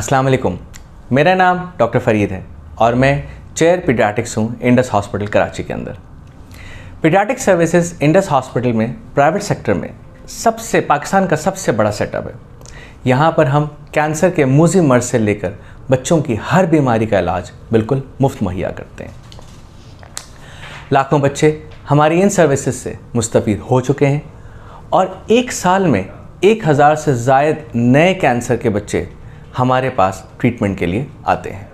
अस्सलाम वालेकुम मेरा नाम डॉक्टर फरीद है और मैं चेयर पीडियाटिक्स हूँ इंडस हॉस्पिटल कराची के अंदर पीडियाटिक सर्विसेज इंडस हॉस्पिटल में प्राइवेट सेक्टर में सबसे पाकिस्तान का सबसे बड़ा सेटअप है यहाँ पर हम कैंसर के मूजी मर्ज से लेकर बच्चों की हर बीमारी का इलाज बिल्कुल मुफ्त मुहैया करते हैं लाखों बच्चे हमारी इन सर्विसेज से मुस्तफ़ हो चुके हैं और एक साल में एक हज़ार से जायद नए कैंसर के बच्चे हमारे पास ट्रीटमेंट के लिए आते हैं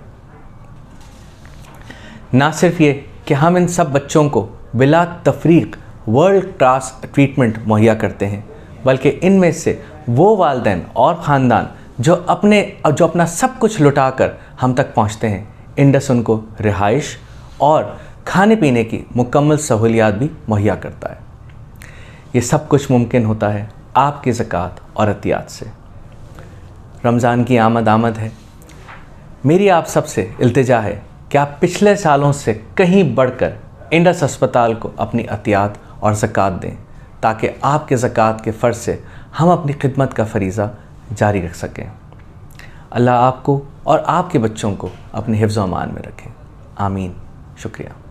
ना सिर्फ ये कि हम इन सब बच्चों को बिला तफरीक वर्ल्ड क्लास ट्रीटमेंट मुहैया करते हैं बल्कि इनमें से वो वालदेन और ख़ानदान जो अपने जो अपना सब कुछ लुटा कर हम तक पहुँचते हैं इंडस उनको रिहाइश और खाने पीने की मुकम्मल सहूलियात भी मुहैया करता है ये सब कुछ मुमकिन होता है आपकी ज़क़़त और अतियात से रमज़ान की आमद आमद है मेरी आप सबसे इल्तजा है कि आप पिछले सालों से कहीं बढ़कर इंडस अस्पताल को अपनी अतियात और ज़क़़त दें ताकि आपके ज़क़़त के फ़र्ज से हम अपनी खिदमत का फरीज़ा जारी रख सकें अल्लाह आपको और आपके बच्चों को अपने हिफ्ज़ अमान में रखें आमीन शुक्रिया